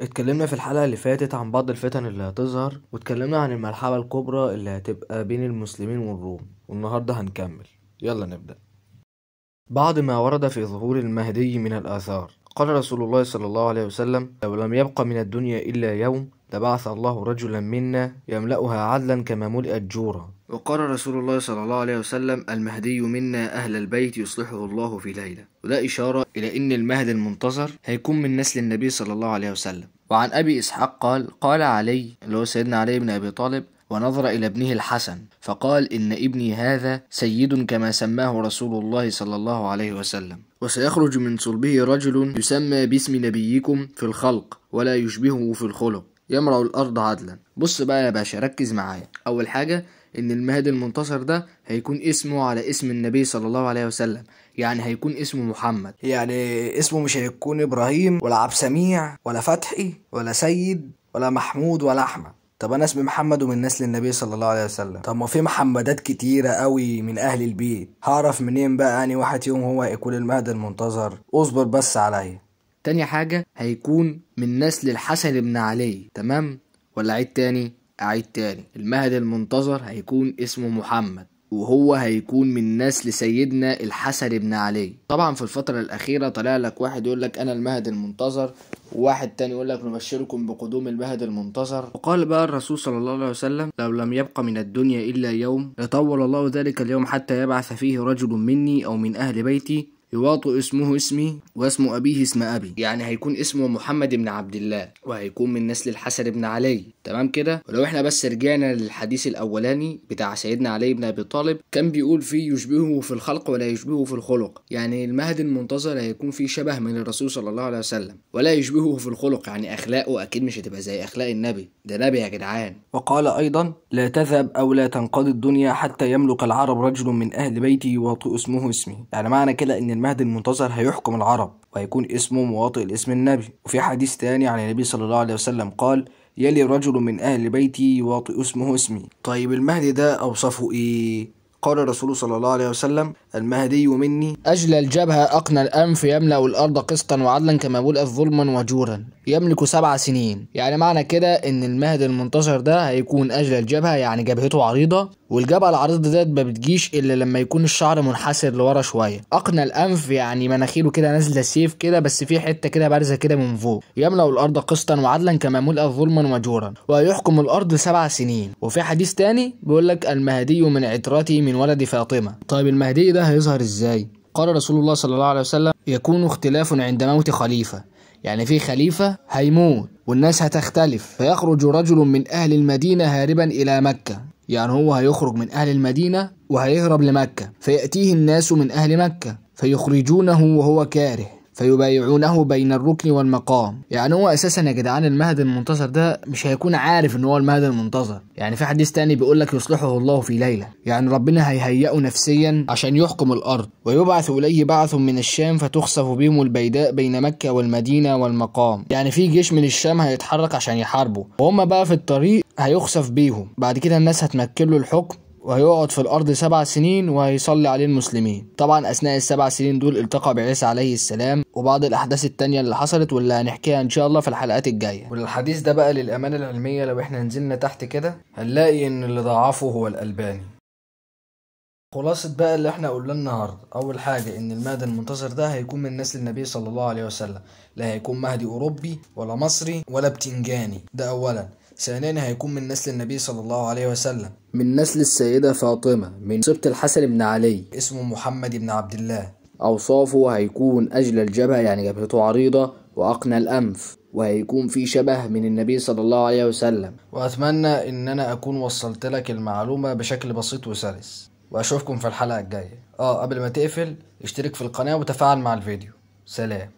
اتكلمنا في الحلقة اللي فاتت عن بعض الفتن اللي هتظهر واتكلمنا عن الملحمة الكبرى اللي هتبقى بين المسلمين والروم والنهاردة هنكمل يلا نبدأ بعد ما ورد في ظهور المهدي من الآثار قال رسول الله صلى الله عليه وسلم لو لم يبق من الدنيا إلا يوم لبعث الله رجلا منا يملأها عدلا كما ملئت جورا وقال رسول الله صلى الله عليه وسلم المهدي منا أهل البيت يصلحه الله في ليلة وده إشارة إلى أن المهد المنتظر هيكون من نسل النبي صلى الله عليه وسلم وعن أبي إسحاق قال قال علي اللي هو سيدنا علي بن أبي طالب ونظر إلى ابنه الحسن فقال إن ابني هذا سيد كما سماه رسول الله صلى الله عليه وسلم وسيخرج من صلبه رجل يسمى باسم نبيكم في الخلق ولا يشبهه في الخلق يمرأ الأرض عدلا بص بقى يا باشا ركز معايا أول حاجة ان المهدي المنتصر ده هيكون اسمه على اسم النبي صلى الله عليه وسلم يعني هيكون اسمه محمد يعني اسمه مش هيكون ابراهيم ولا عبد سميع ولا فتحي ولا سيد ولا محمود ولا احمد طب انا اسمي محمد ومن نسل النبي صلى الله عليه وسلم طب ما في محمدات كتيره قوي من اهل البيت هعرف منين بقى اني واحد يوم هو هيكون المهدي المنتظر اصبر بس عليا تاني حاجه هيكون من نسل الحسن بن علي تمام ولا عيد تاني أعيد تاني المهدي المنتظر هيكون اسمه محمد وهو هيكون من ناس لسيدنا الحسن بن علي طبعا في الفترة الأخيرة طلع لك واحد يقول لك أنا المهد المنتظر وواحد تاني يقول لك نبشركم بقدوم المهد المنتظر وقال بقى الرسول صلى الله عليه وسلم لو لم يبق من الدنيا إلا يوم لطول الله ذلك اليوم حتى يبعث فيه رجل مني أو من أهل بيتي يواطئ اسمه اسمي واسم أبيه اسم أبي يعني هيكون اسمه محمد بن عبد الله وهيكون من نسل الحسن بن علي تمام كده ولو احنا بس رجعنا للحديث الأولاني بتاع سيدنا علي بن أبي طالب كان بيقول فيه يشبهه في الخلق ولا يشبهه في الخلق يعني المهد المنتظر هيكون فيه شبه من الرسول صلى الله عليه وسلم ولا يشبهه في الخلق يعني أخلاقه أكيد مش هتبقى زي أخلاق النبي ده نبي يا جدعان وقال أيضا لا تذهب أو لا تنقضي الدنيا حتى يملك العرب رجل من أهل بيتي يواطئ اسمه اسمي يعني معنى كده إن المهدي المنتظر هيحكم العرب وهيكون اسمه مواطئ لاسم النبي وفي حديث تاني عن النبي صلى الله عليه وسلم قال يلي رجل من أهل بيتي يواطئ اسمه اسمي طيب المهدي ده أوصفه إيه؟ قال الرسول صلى الله عليه وسلم المهدي مني أجل الجبهة أقنى الأنف يملأ الأرض قسطا وعدلا كما ملأت ظلما وجورا يملك سبع سنين يعني معنى كده إن المهدي المنتصر ده هيكون أجل الجبهة يعني جبهته عريضة والجبهة العريضة ديت ما بتجيش إلا لما يكون الشعر منحسر لورا شوية أقنى الأنف يعني مناخيره كده نازلة سيف كده بس في حتة كده بارزة كده من فوق يملأ الأرض قسطا وعدلا كما ملأ ظلما وجورا ويحكم الأرض سبع سنين وفي حديث تاني بيقول لك المهدي من عترتي من ولد فاطمة طيب المهدي ده هيظهر إزاي؟ قال رسول الله صلى الله عليه وسلم يكون اختلاف عند موت خليفة يعني في خليفة هيموت والناس هتختلف فيخرج رجل من أهل المدينة هاربا إلى مكة يعني هو هيخرج من أهل المدينة وهيهرب لمكة فيأتيه الناس من أهل مكة فيخرجونه وهو كاره فيبايعونه بين الركن والمقام يعني هو اساسا يا جدعان المهد المنتصر ده مش هيكون عارف ان هو المهد المنتصر يعني في حديث تاني بيقول لك يصلحه الله في ليله يعني ربنا هيهيئه نفسيا عشان يحكم الارض ويبعث اليه بعث من الشام فتخسف بهم البيداء بين مكه والمدينه والمقام يعني في جيش من الشام هيتحرك عشان يحاربه وهم بقى في الطريق هيخسف بيهم بعد كده الناس هتمكن له الحكم وهيقعد في الأرض سبع سنين وهيصلي عليه المسلمين طبعا أثناء السبع سنين دول التقى بعيسى عليه السلام وبعض الأحداث التانية اللي حصلت واللي هنحكيها إن شاء الله في الحلقات الجاية والحديث ده بقى للأمانة العلمية لو إحنا نزلنا تحت كده هنلاقي إن اللي ضعفه هو الألباني خلاصة بقى اللي احنا قلناه النهاردة أول حاجة إن المهدي المنتظر ده هيكون من نسل النبي صلى الله عليه وسلم لا هيكون مهدي أوروبي ولا مصري ولا بتنجاني ده أولا ثانيا هيكون من نسل النبي صلى الله عليه وسلم من نسل السيدة فاطمة من سبط الحسن بن علي اسمه محمد بن عبد الله أوصافه هيكون أجل الجبهة يعني جبهته عريضة وأقنى الأنف وهيكون في شبه من النبي صلى الله عليه وسلم وأتمنى إن أنا أكون وصلت لك المعلومة بشكل بسيط وسلس وأشوفكم في الحلقة الجاية آه قبل ما تقفل اشترك في القناة وتفاعل مع الفيديو سلام